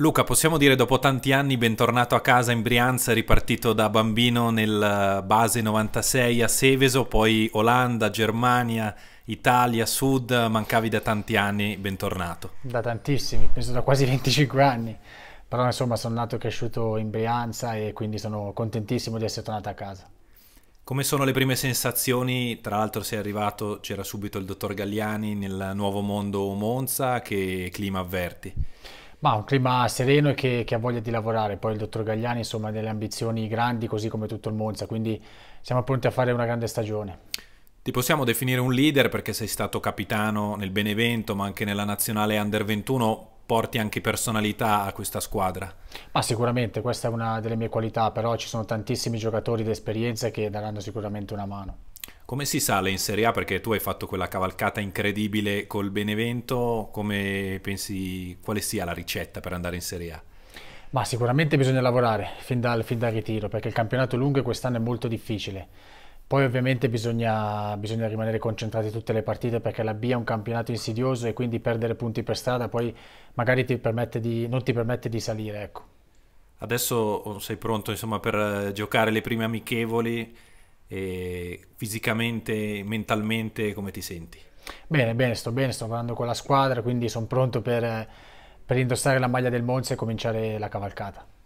Luca, possiamo dire dopo tanti anni bentornato a casa in Brianza, ripartito da bambino nel eh, base 96 a Seveso, poi Olanda, Germania, Italia, Sud, mancavi da tanti anni, bentornato. Da tantissimi, penso da quasi 25 anni, però insomma sono nato e cresciuto in Brianza e quindi sono contentissimo di essere tornato a casa. Come sono le prime sensazioni? Tra l'altro sei arrivato, c'era subito il dottor Galliani nel nuovo mondo Monza, che clima avverti? Ma un clima sereno e che, che, ha voglia di lavorare. Poi il dottor Gagliani, insomma, ha delle ambizioni grandi, così come tutto il Monza, quindi siamo pronti a fare una grande stagione. Ti possiamo definire un leader perché sei stato capitano nel Benevento, ma anche nella nazionale under 21, porti anche personalità a questa squadra? Ma sicuramente, questa è una delle mie qualità, però ci sono tantissimi giocatori d'esperienza che daranno sicuramente una mano. Come si sale in Serie A? Perché tu hai fatto quella cavalcata incredibile col Benevento, come pensi quale sia la ricetta per andare in Serie A? Ma sicuramente bisogna lavorare fin dal, fin dal ritiro, perché il campionato lungo quest'anno è molto difficile. Poi ovviamente bisogna, bisogna, rimanere concentrati tutte le partite perché la B è un campionato insidioso e quindi perdere punti per strada poi magari ti di, non ti permette di salire. Ecco. Adesso sei pronto insomma, per eh, giocare le prime amichevoli e fisicamente, mentalmente come ti senti? Bene, bene, sto bene, sto lavorando con la squadra, quindi sono pronto per, per indossare la maglia del Monza e cominciare la cavalcata.